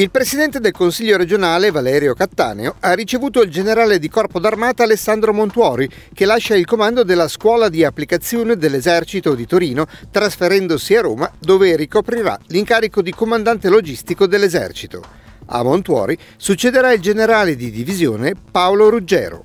Il presidente del Consiglio regionale, Valerio Cattaneo, ha ricevuto il generale di corpo d'armata Alessandro Montuori, che lascia il comando della scuola di applicazione dell'esercito di Torino, trasferendosi a Roma, dove ricoprirà l'incarico di comandante logistico dell'esercito. A Montuori succederà il generale di divisione Paolo Ruggero.